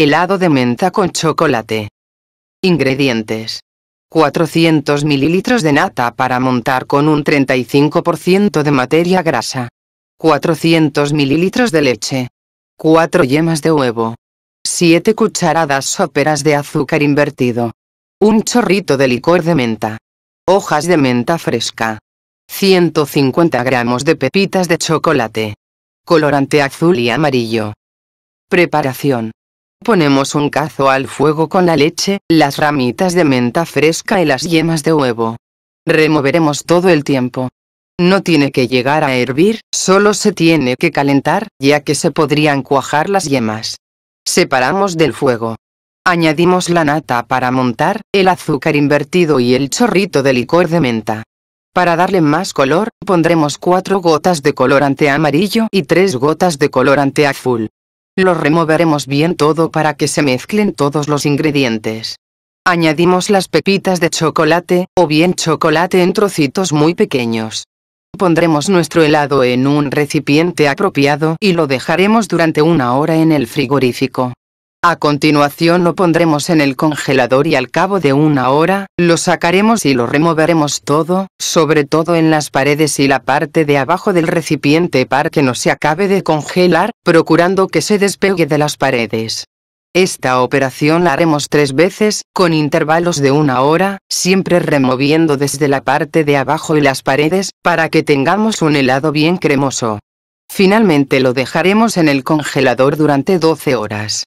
Helado de menta con chocolate. Ingredientes. 400 mililitros de nata para montar con un 35% de materia grasa. 400 mililitros de leche. 4 yemas de huevo. 7 cucharadas soperas de azúcar invertido. Un chorrito de licor de menta. Hojas de menta fresca. 150 gramos de pepitas de chocolate. Colorante azul y amarillo. Preparación. Ponemos un cazo al fuego con la leche, las ramitas de menta fresca y las yemas de huevo. Removeremos todo el tiempo. No tiene que llegar a hervir, solo se tiene que calentar, ya que se podrían cuajar las yemas. Separamos del fuego. Añadimos la nata para montar, el azúcar invertido y el chorrito de licor de menta. Para darle más color, pondremos cuatro gotas de colorante amarillo y tres gotas de colorante azul. Lo removeremos bien todo para que se mezclen todos los ingredientes. Añadimos las pepitas de chocolate, o bien chocolate en trocitos muy pequeños. Pondremos nuestro helado en un recipiente apropiado y lo dejaremos durante una hora en el frigorífico. A continuación lo pondremos en el congelador y al cabo de una hora, lo sacaremos y lo removeremos todo, sobre todo en las paredes y la parte de abajo del recipiente para que no se acabe de congelar, procurando que se despegue de las paredes. Esta operación la haremos tres veces, con intervalos de una hora, siempre removiendo desde la parte de abajo y las paredes, para que tengamos un helado bien cremoso. Finalmente lo dejaremos en el congelador durante 12 horas.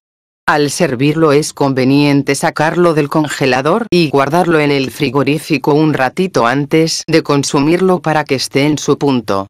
Al servirlo es conveniente sacarlo del congelador y guardarlo en el frigorífico un ratito antes de consumirlo para que esté en su punto.